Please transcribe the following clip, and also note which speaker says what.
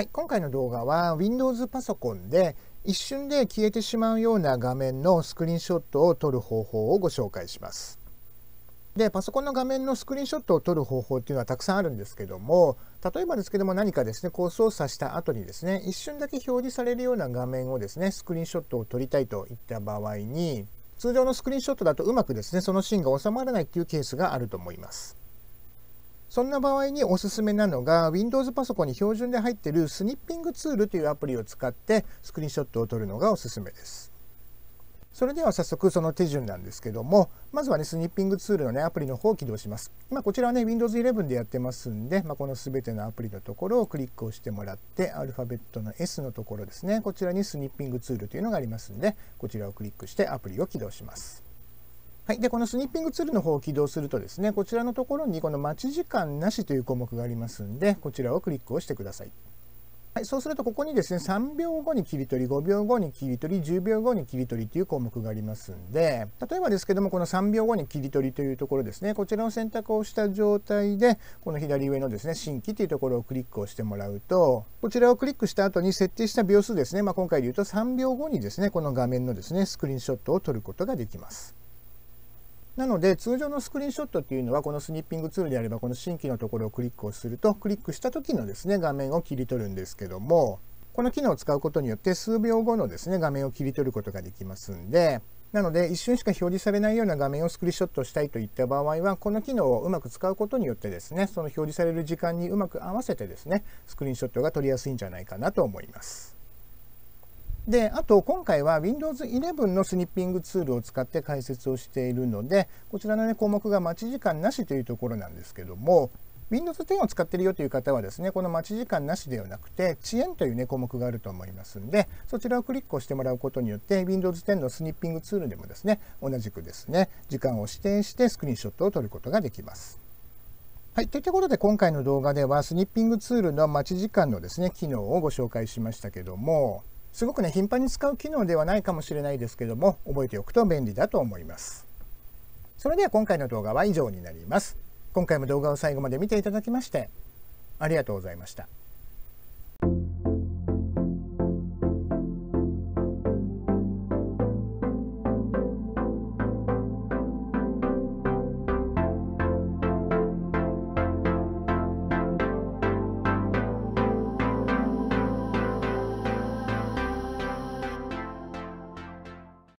Speaker 1: はい、今回の動画は Windows パソコンで一瞬で消えてしまうような画面のスクリーンショットを撮る方法をご紹介します。でパソコンの画面のスクリーンショットを撮る方法っていうのはたくさんあるんですけども例えばですけども何かですねこう操作した後にですね一瞬だけ表示されるような画面をですねスクリーンショットを撮りたいといった場合に通常のスクリーンショットだとうまくですねそのシーンが収まらないっていうケースがあると思います。そんな場合におすすめなのが Windows パソコンに標準で入っているスニッピングツールというアプリを使ってスクリーンショットを撮るのがおすすめです。それでは早速その手順なんですけども、まずはね、スニッピングツールのね、アプリの方を起動します。まあ、こちらはね、Windows 11でやってますんで、まあ、この全てのアプリのところをクリックをしてもらって、アルファベットの S のところですね、こちらにスニッピングツールというのがありますんで、こちらをクリックしてアプリを起動します。はい、でこのスニッピングツールの方を起動するとですねこちらのところにこの待ち時間なしという項目がありますんでこちらをクリックをしてください。はい、そうするとここにですね3秒後に切り取り5秒後に切り取り10秒後に切り取りという項目がありますんで例えばですけどもこの3秒後に切り取りというところですねこちらの選択をした状態でこの左上のですね新規というところをクリックをしてもらうとこちらをクリックした後に設定した秒数ですね、まあ、今回で言うと3秒後にですねこの画面のですねスクリーンショットを撮ることができます。なので通常のスクリーンショットっていうのはこのスニッピングツールであればこの新規のところをクリックをするとクリックした時のですね画面を切り取るんですけどもこの機能を使うことによって数秒後のですね画面を切り取ることができますんでなので一瞬しか表示されないような画面をスクリーンショットしたいといった場合はこの機能をうまく使うことによってですねその表示される時間にうまく合わせてですねスクリーンショットが撮りやすいんじゃないかなと思います。であと今回は Windows 11のスニッピングツールを使って解説をしているのでこちらの、ね、項目が待ち時間なしというところなんですけども Windows 10を使っているよという方はですねこの待ち時間なしではなくて遅延という、ね、項目があると思いますんでそちらをクリックをしてもらうことによって Windows 10のスニッピングツールでもですね同じくですね時間を指定してスクリーンショットを撮ることができます。はい、といったことで今回の動画ではスニッピングツールの待ち時間のですね機能をご紹介しましたけどもすごくね頻繁に使う機能ではないかもしれないですけども覚えておくと便利だと思いますそれでは今回の動画は以上になります今回も動画を最後まで見ていただきましてありがとうございました